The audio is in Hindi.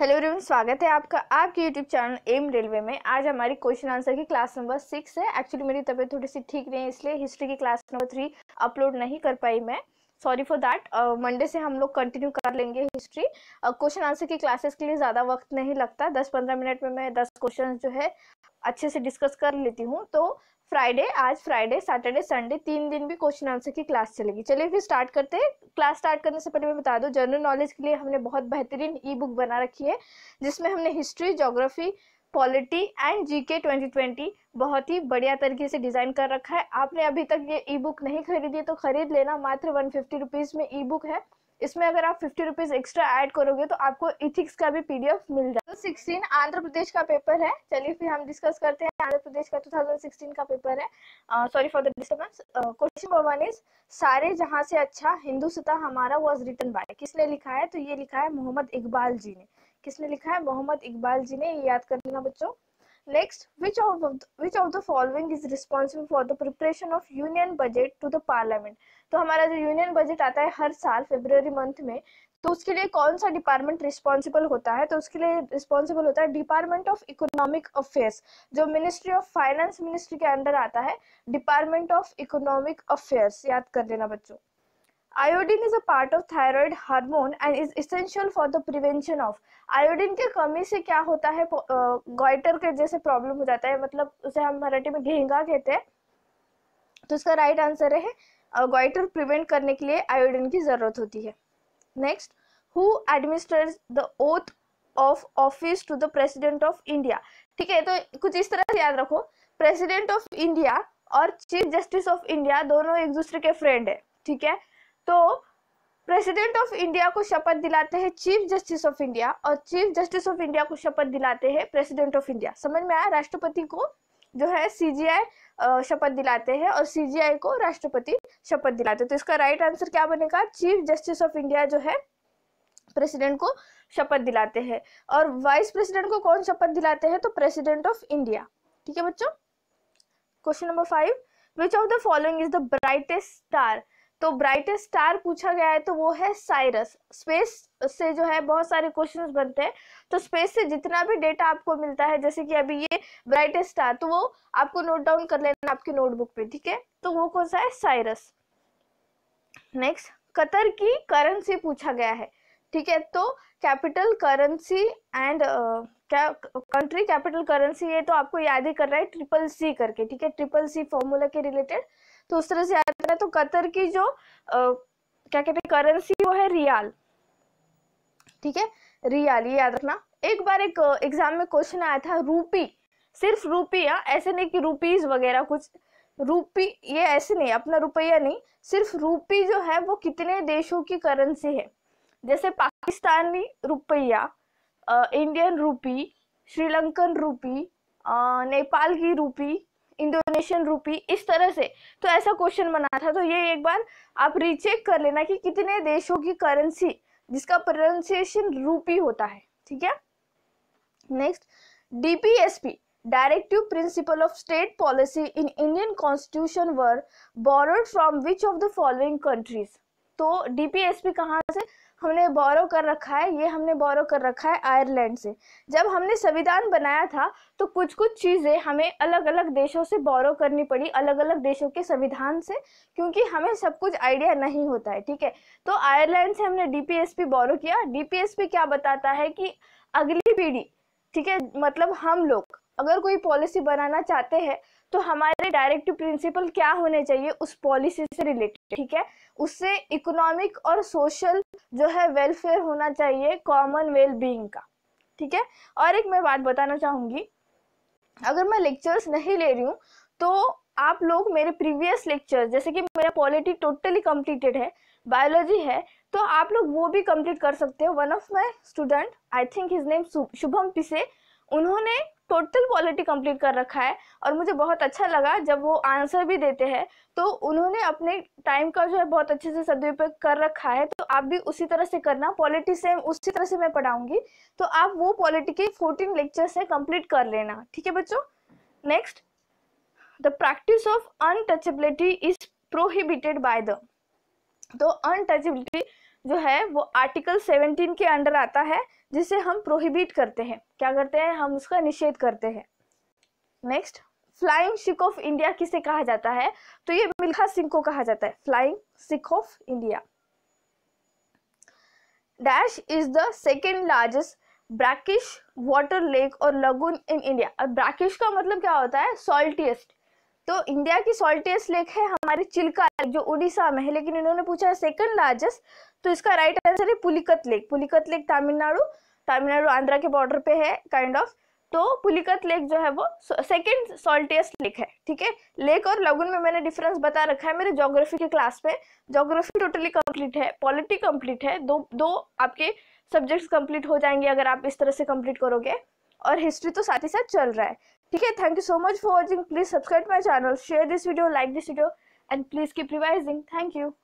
हेलो रिवन स्वागत है आपका आपके यूट्यूब चैनल एम रेलवे में आज हमारी क्वेश्चन आंसर की क्लास नंबर सिक्स है एक्चुअली मेरी तबीयत थोड़ी सी ठीक नहीं है इसलिए हिस्ट्री की क्लास नंबर थ्री अपलोड नहीं कर पाई मैं सॉरी फॉर दैट मंडे से हम लोग कंटिन्यू कर लेंगे हिस्ट्री क्वेश्चन आंसर की क्लासेस के लिए ज़्यादा वक्त नहीं लगता दस पंद्रह मिनट में मैं दस क्वेश्चन जो है अच्छे से डिस्कस कर लेती हूँ तो फ्राइडे आज फ्राइडे सैटरडे संडे तीन दिन भी क्वेश्चन आंसर की क्लास चलेगी चलिए फिर स्टार्ट करते हैं क्लास स्टार्ट करने से पहले मैं बता दूं जनरल नॉलेज के लिए हमने बहुत बेहतरीन ई बुक बना रखी है जिसमें हमने history geography polity and G K बहुत ही बढ़िया तरीके से डिज़ाइन कर रखा है आपने अभी तक ये ई बुक नहीं खरीदी तो खरीद लेना मात्र वन फिफ्टी में ई बुक है इसमें अगर आप फिफ्टी रुपीज एक्स्ट्रा ऐड करोगे तो आपको इथिक्स का भी पीडीएफ मिल जाएगा सिक्सटीन तो आंध्र प्रदेश का पेपर है चलिए फिर हम डिस्कस करते हैं आंध्र प्रदेश का 2016 का पेपर है sorry for the disturbance question number one is सारे जहां से अच्छा हिंदू सता हमारा वॉज रिटर्न बाय किसने लिखा है तो ये लिखा है मोहम्मद इकबाल जी ने किसने लिखा है मोहम्मद इकबाल जी ने ये याद कर लेना बच्चों Next, which of, the, which of the following is responsible for the preparation of union budget to the parliament? तो हमारा जो यूनियन बजट आता है हर साल फेब्रवरी मंथ में तो उसके लिए कौन सा डिपार्टमेंट रिस्पॉन्सिबल होता है तो उसके लिए रिस्पॉन्सिबल होता है डिपार्टमेंट ऑफ इकोनॉमिक अफेयर्स जो मिनिस्ट्री ऑफ फाइनेंस मिनिस्ट्री के अंडर आता है डिपार्टमेंट ऑफ इकोनॉमिक अफेयर्स याद कर लेना बच्चों iodine is a part of thyroid hormone and is essential for the prevention of iodine के कमी से क्या होता है गोइटर के जैसे प्रॉब्लम हो जाता है मतलब उसे हम मराठी में घेंगा कहते हैं तो उसका राइट आंसर है गोइटर प्रिवेंट करने के लिए आयोडीन की जरूरत होती है next who administers the oath of office to the president of India ठीक है तो कुछ इस तरह से याद रखो प्रेसिडेंट ऑफ इंडिया और चीफ जस्टिस ऑफ इंडिया दोनों एक दूसरे के फ्रेंड है ठीक है तो प्रेसिडेंट ऑफ इंडिया को शपथ दिलाते हैं चीफ जस्टिस ऑफ इंडिया और चीफ जस्टिस ऑफ इंडिया को शपथ दिलाते हैं प्रेसिडेंट ऑफ इंडिया समझ में आया राष्ट्रपति को जो है सीजीआई शपथ दिलाते हैं और सीजीआई को राष्ट्रपति शपथ दिलाते हैं तो इसका राइट आंसर क्या बनेगा चीफ जस्टिस ऑफ इंडिया जो है प्रेसिडेंट को शपथ दिलाते हैं और वाइस प्रेसिडेंट को कौन शपथ दिलाते हैं तो प्रेसिडेंट ऑफ इंडिया ठीक है बच्चों question number five which of the following is the brightest star तो ब्राइटेस्ट स्टार पूछा गया है तो वो है साइरस स्पेस से जो है बहुत सारे क्वेश्चंस बनते हैं तो स्पेस से जितना भी डेटा आपको मिलता है जैसे कि अभी ये ब्राइटेस्ट स्टार तो वो आपको नोट डाउन कर लेना आपकी नोटबुक पे ठीक है तो वो कौन सा है साइरस नेक्स्ट कतर की करेंसी पूछा गया है ठीक है तो कैपिटल करेंसी एंड क्या कंट्री कैपिटल करेंसी ये तो आपको याद ही कर रहा है ट्रिपल सी करके ठीक है ट्रिपल सी फॉर्मूला के रिलेटेड तो उस तरह से आता है तो कतर की जो आ, क्या कहते हैं करेंसी वो है रियाल ठीक है रियाल ये याद रखना एक बार एक एग्जाम में क्वेश्चन आया था रूपी सिर्फ रूपी या हाँ, ऐसे नहीं कि रूपीज वगैरह कुछ रूपी ये ऐसे नहीं अपना रुपया नहीं सिर्फ रूपी जो है वो कितने देशों की करेंसी है जैसे पाकिस्तानी रुपया इंडियन रूपी श्रीलंकन रूपी नेपाल की रूपी इंडोनेशियन रूपी इस तरह से तो ऐसा क्वेश्चन बना था तो ये एक बार आप रीचेक कर लेना कि कितने देशों की करेंसी जिसका प्रोनाउंसिएशन रूपी होता है ठीक है next DPSP directive principle of state policy in Indian constitution were borrowed from which of the following countries तो डीपीएसपी कहाँ से हमने बोरो कर रखा है ये हमने बोरो कर रखा है आयरलैंड से जब हमने संविधान बनाया था तो कुछ कुछ चीज़ें हमें अलग अलग देशों से बोरो करनी पड़ी अलग अलग देशों के संविधान से क्योंकि हमें सब कुछ आइडिया नहीं होता है ठीक है तो आयरलैंड से हमने डीपीएसपी बोरो किया डीपीएसपी क्या बताता है कि अगली पीढ़ी ठीक है मतलब हम लोग अगर कोई पॉलिसी बनाना चाहते हैं तो हमारे डायरेक्टिव प्रिंसिपल क्या होने चाहिए उस पॉलिसी से रिलेटेड ठीक है उससे इकोनॉमिक और सोशल जो है वेलफेयर होना चाहिए कॉमन वेल बींग का ठीक है और एक मैं बात बताना चाहूँगी अगर मैं लेक्चर्स नहीं ले रही हूँ तो आप लोग मेरे प्रीवियस लेक्चर्स जैसे कि मेरा पॉलिटी टोटली कम्प्लीटेड है बायोलॉजी है तो आप लोग वो भी कंप्लीट कर सकते हो one of my student I think his name Shubham Pise उन्होंने टोटल पॉलिटी कंप्लीट कर रखा है और मुझे बहुत अच्छा लगा जब वो आंसर भी देते हैं तो उन्होंने अपने टाइम का जो है बहुत अच्छे से सदुपयोग कर रखा है तो आप भी उसी तरह से करना पॉलिटी सेम उसी तरह से मैं पढ़ाऊंगी तो आप वो पॉलिटी के फोर्टीन लेक्चर से कंप्लीट कर लेना ठीक है बच्चों next the practice of untouchability is prohibited by the तो अनटचेबिलिटी जो है वो आर्टिकल 17 के अंडर आता है जिसे हम प्रोहिबिट करते हैं क्या करते हैं हम उसका निषेध करते हैं next flying Sikh of India किसे कहा जाता है तो ये मिल्खा सिंह को कहा जाता है flying Sikh of India dash is the second largest brackish water lake और लगून इन इंडिया अब ब्रैकिश का मतलब क्या होता है सॉल्टीएस्ट तो इंडिया की सॉल्टेस्ट लेक है हमारे चिल्का लेक जो उड़ीसा में है लेकिन इन्होंने पूछा है सेकंड लार्जेस्ट तो इसका राइट आंसर है पुलिकत लेक पुलिकत लेक तमिलनाडु तमिलनाडु आंध्रा के बॉर्डर पे है काइंड ऑफ तो पुलिकत लेक जो है वो सेकंड सॉल्टेस्ट लेक है ठीक है लेक और लगुन में मैंने डिफरेंस बता रखा है मेरे जोग्राफी के क्लास में जोग्राफी टोटली कंप्लीट है पॉलिटी कम्प्लीट है दो दो आपके सब्जेक्ट्स कम्प्लीट हो जाएंगे अगर आप इस तरह से कम्प्लीट करोगे और हिस्ट्री तो साथ ही साथ चल रहा है ठीक है thank you so much for watching please subscribe my channel share this video like this video and please keep revising thank you